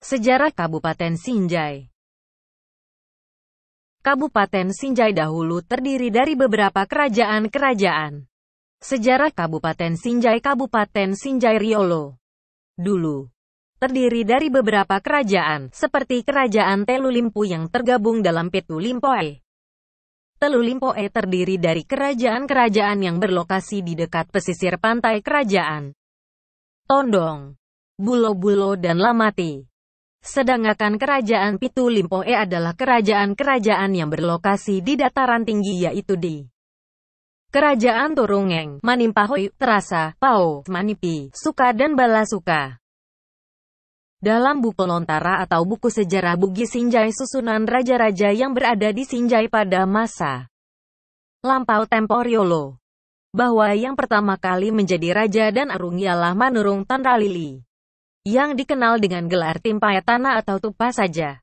Sejarah Kabupaten Sinjai Kabupaten Sinjai dahulu terdiri dari beberapa kerajaan-kerajaan. Sejarah Kabupaten Sinjai Kabupaten Sinjai Riolo Dulu, terdiri dari beberapa kerajaan, seperti Kerajaan Telulimpu yang tergabung dalam Petulimpoe. Telulimpoe terdiri dari kerajaan-kerajaan yang berlokasi di dekat pesisir pantai kerajaan. Tondong, Bulo-Bulo dan Lamati. Sedangkan kerajaan Pitulimpoe adalah kerajaan-kerajaan yang berlokasi di dataran tinggi yaitu di Kerajaan Turungeng, Manimpahoi, Terasa, Pao, Manipi, Suka dan Balasuka. Dalam buku Lontara atau buku sejarah Bugis Sinjai susunan raja-raja yang berada di Sinjai pada masa lampau Temporiolo, bahwa yang pertama kali menjadi raja dan arung ialah Manurung Tanralili yang dikenal dengan gelar Timpa Etana atau Tupa saja.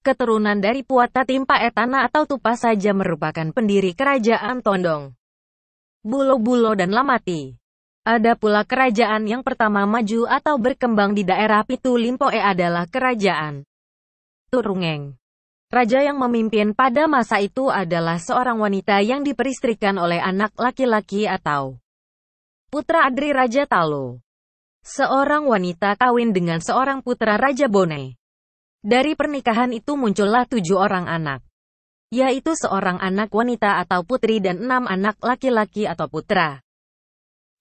Keturunan dari Puata Timpa Etana atau Tupa saja merupakan pendiri kerajaan Tondong, Bulo-Bulo dan Lamati. Ada pula kerajaan yang pertama maju atau berkembang di daerah Pitu Limpoe adalah kerajaan Turungeng. Raja yang memimpin pada masa itu adalah seorang wanita yang diperistrikan oleh anak laki-laki atau putra Adri Raja Talo. Seorang wanita kawin dengan seorang putra Raja Bone. Dari pernikahan itu muncullah tujuh orang anak. Yaitu seorang anak wanita atau putri dan enam anak laki-laki atau putra.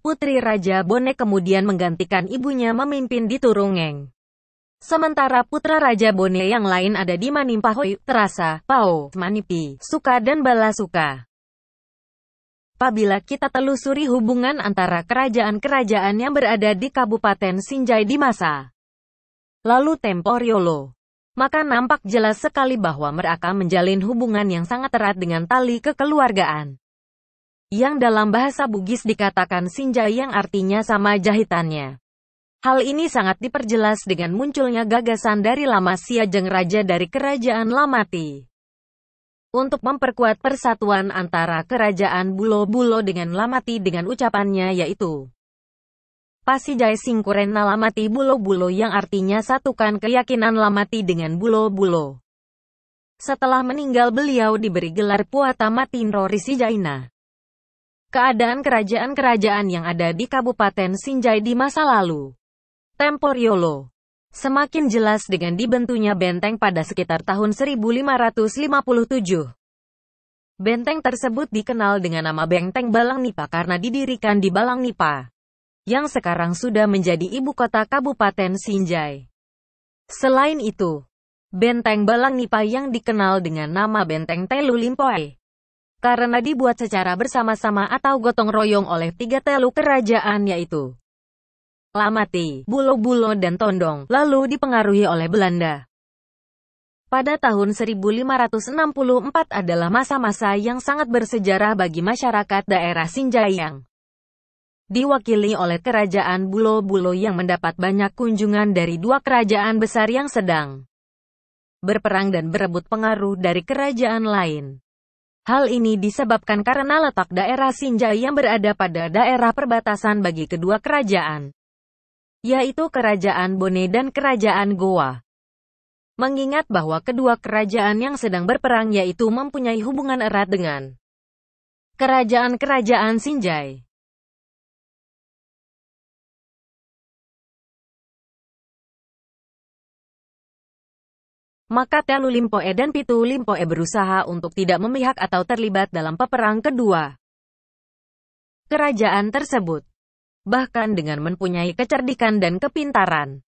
Putri Raja Bone kemudian menggantikan ibunya memimpin di Turungeng. Sementara putra Raja Bone yang lain ada di Manimpahoi, Terasa, Pau, Manipi, Suka dan Balasuka. Apabila kita telusuri hubungan antara kerajaan-kerajaan yang berada di Kabupaten Sinjai di masa lalu Temporiolo, maka nampak jelas sekali bahwa mereka menjalin hubungan yang sangat erat dengan tali kekeluargaan. Yang dalam bahasa Bugis dikatakan Sinjai yang artinya sama jahitannya. Hal ini sangat diperjelas dengan munculnya gagasan dari Lama Siajeng Raja dari Kerajaan Lamati untuk memperkuat persatuan antara kerajaan Bulo-Bulo dengan Lamati dengan ucapannya yaitu Pasijai Singkuren Lamati Bulo-Bulo yang artinya satukan keyakinan Lamati dengan Bulo-Bulo. Setelah meninggal beliau diberi gelar Puata Matinro Risijaina. Keadaan kerajaan-kerajaan yang ada di Kabupaten Sinjai di masa lalu. Temporiolo semakin jelas dengan dibentuknya benteng pada sekitar tahun 1557. Benteng tersebut dikenal dengan nama Benteng Balang Nipa karena didirikan di Balang Nipa, yang sekarang sudah menjadi ibu kota Kabupaten Sinjai. Selain itu, Benteng Balang Nipa yang dikenal dengan nama Benteng Telu Limpoe, karena dibuat secara bersama-sama atau gotong royong oleh tiga telu kerajaan yaitu Lamati, Bulo-Bulo dan Tondong, lalu dipengaruhi oleh Belanda. Pada tahun 1564 adalah masa-masa yang sangat bersejarah bagi masyarakat daerah Sinjayang. Diwakili oleh kerajaan Bulo-Bulo yang mendapat banyak kunjungan dari dua kerajaan besar yang sedang berperang dan berebut pengaruh dari kerajaan lain. Hal ini disebabkan karena letak daerah Sinjai yang berada pada daerah perbatasan bagi kedua kerajaan yaitu Kerajaan Bone dan Kerajaan Goa. Mengingat bahwa kedua kerajaan yang sedang berperang yaitu mempunyai hubungan erat dengan kerajaan-kerajaan Sinjai. Maka Telu Limpoe dan Pitu Limpoe berusaha untuk tidak memihak atau terlibat dalam peperang kedua kerajaan tersebut bahkan dengan mempunyai kecerdikan dan kepintaran.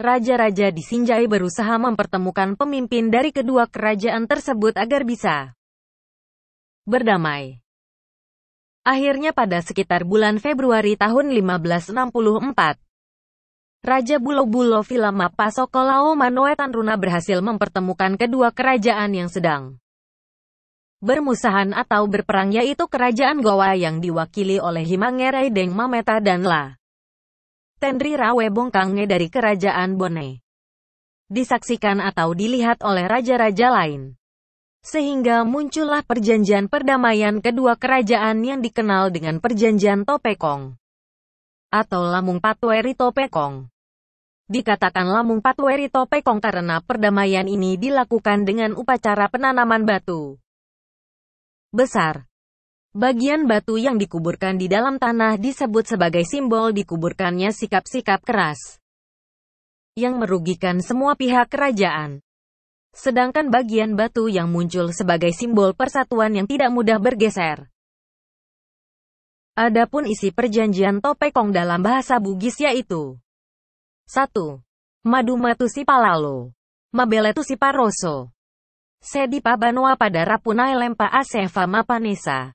Raja-raja di Sinjai berusaha mempertemukan pemimpin dari kedua kerajaan tersebut agar bisa berdamai. Akhirnya pada sekitar bulan Februari tahun 1564, Raja Bulobulo Vilama Pasokolao Manoetan Runa berhasil mempertemukan kedua kerajaan yang sedang bermusahan atau berperang yaitu kerajaan Gowa yang diwakili oleh Himangerai Deng Mameta dan La Tendri Rawe Bongkange dari kerajaan Bone. Disaksikan atau dilihat oleh raja-raja lain. Sehingga muncullah perjanjian perdamaian kedua kerajaan yang dikenal dengan perjanjian Topekong. Atau Lamung Patweri Topekong. Dikatakan Lamung Patweri Topekong karena perdamaian ini dilakukan dengan upacara penanaman batu besar. Bagian batu yang dikuburkan di dalam tanah disebut sebagai simbol dikuburkannya sikap-sikap keras yang merugikan semua pihak kerajaan. Sedangkan bagian batu yang muncul sebagai simbol persatuan yang tidak mudah bergeser. Adapun isi perjanjian Topekong dalam bahasa Bugis yaitu 1. Madu Matusi Palalo Mabeletusi Paroso sedi pabanoa pada rapunai lempa asefa mapanesa.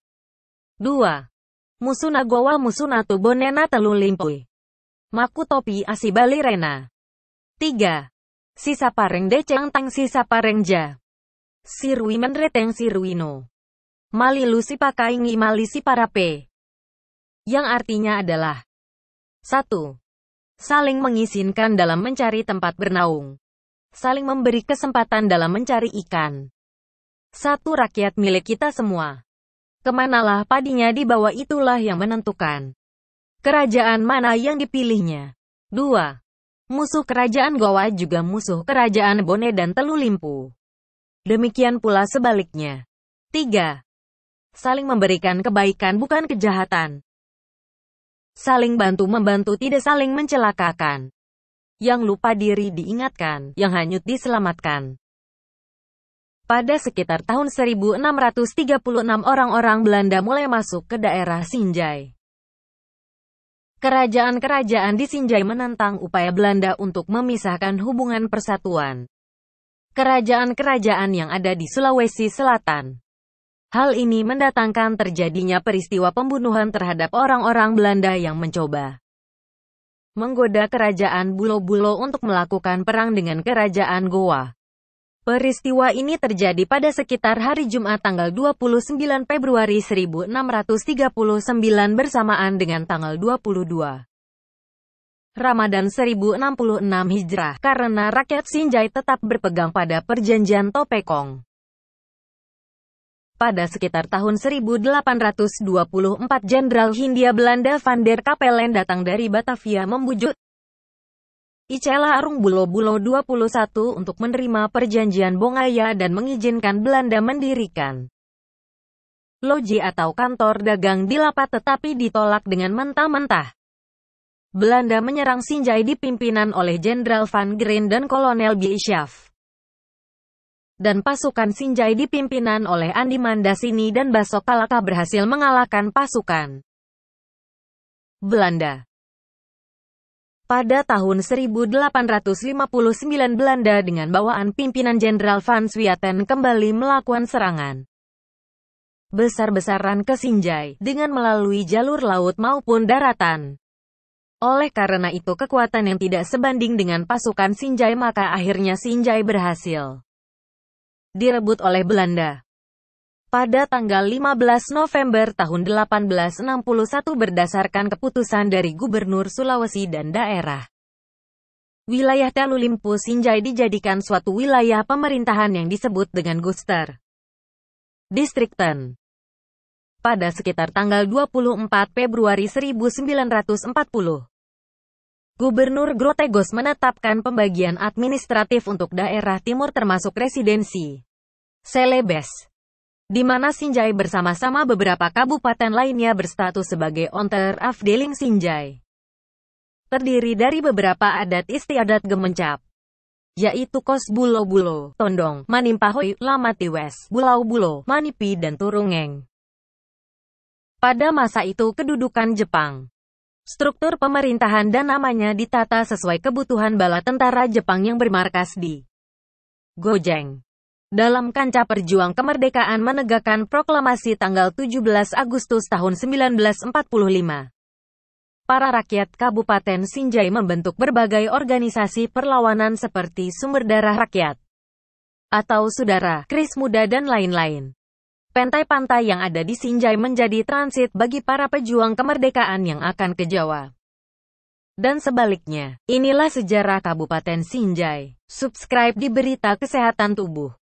2. Musunagawa musunatu bonena telu limpui. topi asibali rena. 3. Sisa pareng deceng tang sisa pareng ja. Sirui menreteng sirwino. Malilu si pakaingi parape. Yang artinya adalah 1. Saling mengizinkan dalam mencari tempat bernaung saling memberi kesempatan dalam mencari ikan. Satu rakyat milik kita semua. Kemanalah padinya dibawa itulah yang menentukan. Kerajaan mana yang dipilihnya. Dua, Musuh kerajaan Gowa juga musuh kerajaan Bone dan Telulimpu. Demikian pula sebaliknya. Tiga, Saling memberikan kebaikan bukan kejahatan. Saling bantu-membantu tidak saling mencelakakan yang lupa diri diingatkan, yang hanyut diselamatkan. Pada sekitar tahun 1636 orang-orang Belanda mulai masuk ke daerah Sinjai. Kerajaan-kerajaan di Sinjai menentang upaya Belanda untuk memisahkan hubungan persatuan. Kerajaan-kerajaan yang ada di Sulawesi Selatan. Hal ini mendatangkan terjadinya peristiwa pembunuhan terhadap orang-orang Belanda yang mencoba menggoda kerajaan Bulo-Bulo untuk melakukan perang dengan kerajaan Goa. Peristiwa ini terjadi pada sekitar hari Jumat tanggal 29 Februari 1639 bersamaan dengan tanggal 22 Ramadan 1066 Hijrah karena rakyat Sinjai tetap berpegang pada perjanjian Topekong. Pada sekitar tahun 1824 Jenderal Hindia Belanda van der Kapellen datang dari Batavia membujuk Icela Arung Bulo Bulo 21 untuk menerima perjanjian Bongaya dan mengizinkan Belanda mendirikan loji atau kantor dagang di Lapat tetapi ditolak dengan mentah-mentah. Belanda menyerang Sinjai dipimpinan oleh Jenderal Van Green dan Kolonel Bischoff dan pasukan Sinjai dipimpinan oleh Andi Mandasini dan Baso Palaka berhasil mengalahkan pasukan Belanda. Pada tahun 1859 Belanda dengan bawaan pimpinan Jenderal Van Swieten kembali melakukan serangan besar-besaran ke Sinjai dengan melalui jalur laut maupun daratan. Oleh karena itu kekuatan yang tidak sebanding dengan pasukan Sinjai maka akhirnya Sinjai berhasil direbut oleh Belanda. Pada tanggal 15 November tahun 1861 berdasarkan keputusan dari Gubernur Sulawesi dan daerah. Wilayah Telulimpu Sinjai dijadikan suatu wilayah pemerintahan yang disebut dengan Guster. Distrikten. Pada sekitar tanggal 24 Februari 1940, Gubernur Grotegos menetapkan pembagian administratif untuk daerah timur termasuk residensi. Celebes. Di mana Sinjai bersama-sama beberapa kabupaten lainnya berstatus sebagai Afdeling Sinjai. Terdiri dari beberapa adat istiadat gemencap, yaitu Kos Bulo Bulo, Tondong, Manimpahoi, Lamatiwes, Bulau Bulo, Manipi dan Turungeng. Pada masa itu kedudukan Jepang Struktur pemerintahan dan namanya ditata sesuai kebutuhan bala tentara Jepang yang bermarkas di Gojeng dalam kancah perjuang kemerdekaan menegakkan proklamasi tanggal 17 Agustus tahun 1945. Para rakyat Kabupaten Sinjai membentuk berbagai organisasi perlawanan seperti Sumber Darah Rakyat atau Sudara, Kris Muda dan lain-lain. Pantai-pantai yang ada di Sinjai menjadi transit bagi para pejuang kemerdekaan yang akan ke Jawa dan sebaliknya. Inilah sejarah Kabupaten Sinjai. Subscribe di Berita Kesehatan Tubuh.